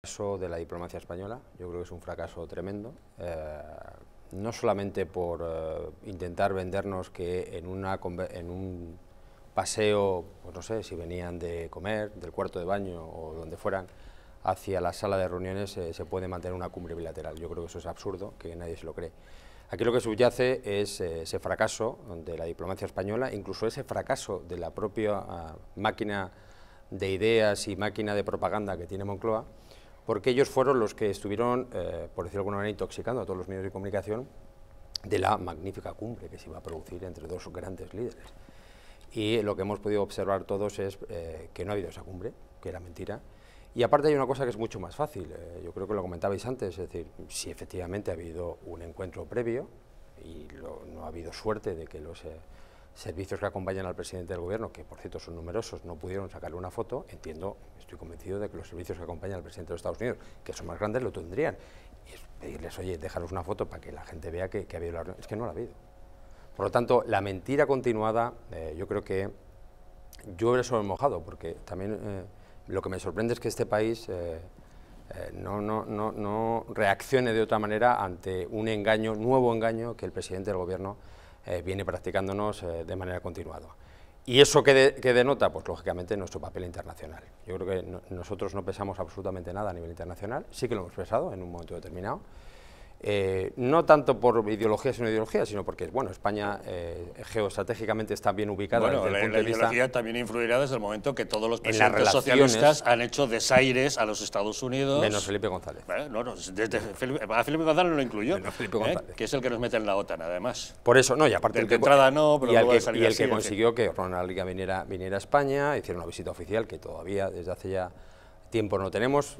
fracaso de la diplomacia española, yo creo que es un fracaso tremendo, eh, no solamente por eh, intentar vendernos que en, una, en un paseo, pues no sé, si venían de comer, del cuarto de baño o donde fueran, hacia la sala de reuniones eh, se puede mantener una cumbre bilateral. Yo creo que eso es absurdo, que nadie se lo cree. Aquí lo que subyace es ese fracaso de la diplomacia española, incluso ese fracaso de la propia ah, máquina de ideas y máquina de propaganda que tiene Moncloa, porque ellos fueron los que estuvieron, eh, por decirlo de alguna manera, intoxicando a todos los medios de comunicación de la magnífica cumbre que se iba a producir entre dos grandes líderes. Y lo que hemos podido observar todos es eh, que no ha habido esa cumbre, que era mentira, y aparte hay una cosa que es mucho más fácil, eh, yo creo que lo comentabais antes, es decir, si efectivamente ha habido un encuentro previo y no ha habido suerte de que los, servicios que acompañan al presidente del gobierno, que por cierto son numerosos, no pudieron sacarle una foto, entiendo, estoy convencido de que los servicios que acompañan al presidente de los Estados Unidos, que son más grandes, lo tendrían. Y pedirles, oye, déjanos una foto para que la gente vea que, ha habido la reunión. Es que no la ha habido. Por lo tanto, la mentira continuada, eh, yo creo que yo he sobre mojado, porque también eh, lo que me sorprende es que este país eh, no, no, no reaccione de otra manera ante un engaño, nuevo engaño que el presidente del gobierno eh, viene practicándonos eh, de manera continuada. ¿Y eso qué, denota? Pues lógicamente nuestro papel internacional. Yo creo que nosotros no pesamos absolutamente nada a nivel internacional, sí que lo hemos pesado en un momento determinado, eh, no tanto por ideología sino ideología, sino porque bueno, España eh, geoestratégicamente está bien ubicada. desde el la, punto la ideología también influirá desde el momento que todos los presidentes socialistas han hecho desaires a los Estados Unidos. Menos Felipe González. desde Felipe, a Felipe González no lo incluyó, menos Felipe ¿eh? González. que es el que nos mete en la OTAN, además. Por eso, no, y aparte... El que, entrada no, pero luego y el que consiguió que Ronald Liga viniera, viniera a España, hicieron una visita oficial que todavía desde hace ya tiempo no tenemos